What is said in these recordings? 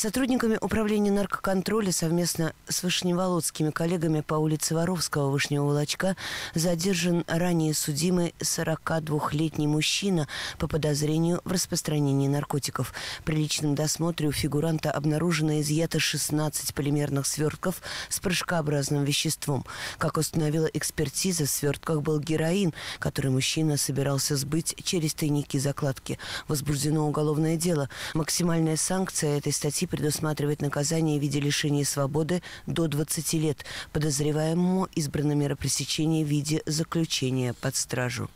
Сотрудниками управления наркоконтроля совместно с вышневолодскими коллегами по улице Воровского Вышнего Волочка задержан ранее судимый 42-летний мужчина по подозрению в распространении наркотиков. При личном досмотре у фигуранта обнаружено изъято 16 полимерных свертков с прыжкообразным веществом. Как установила экспертиза, в свертках был героин, который мужчина собирался сбыть через тайники закладки. Возбуждено уголовное дело. Максимальная санкция этой статьи предусматривает наказание в виде лишения свободы до 20 лет. Подозреваемому избрано мера пресечения в виде заключения под стражу.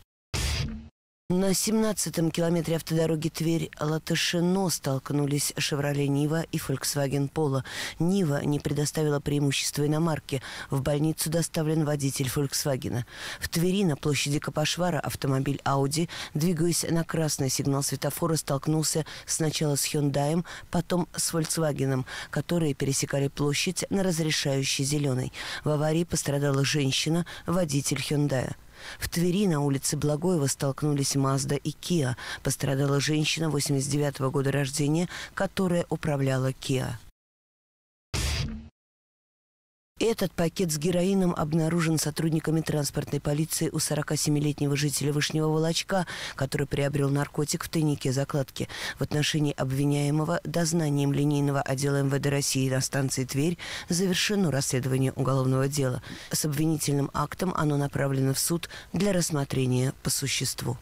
На 17-м километре автодороги Тверь-Латышино столкнулись «Шевроле Нива» и Volkswagen Polo. «Нива» не предоставила преимущества иномарке. В больницу доставлен водитель «Фольксвагена». В Твери на площади Капошвара автомобиль Audi, двигаясь на красный сигнал светофора, столкнулся сначала с «Хюндаем», потом с «Фольксвагеном», которые пересекали площадь на разрешающей зеленой. В аварии пострадала женщина, водитель Hyundai. В Твери на улице Благоева столкнулись Mazda и Kia. Пострадала женщина 89 -го года рождения, которая управляла Kia. Этот пакет с героином обнаружен сотрудниками транспортной полиции у 47-летнего жителя Вышнего Волочка, который приобрел наркотик в тайнике закладки. В отношении обвиняемого дознанием линейного отдела МВД России на станции Тверь завершено расследование уголовного дела. С обвинительным актом оно направлено в суд для рассмотрения по существу.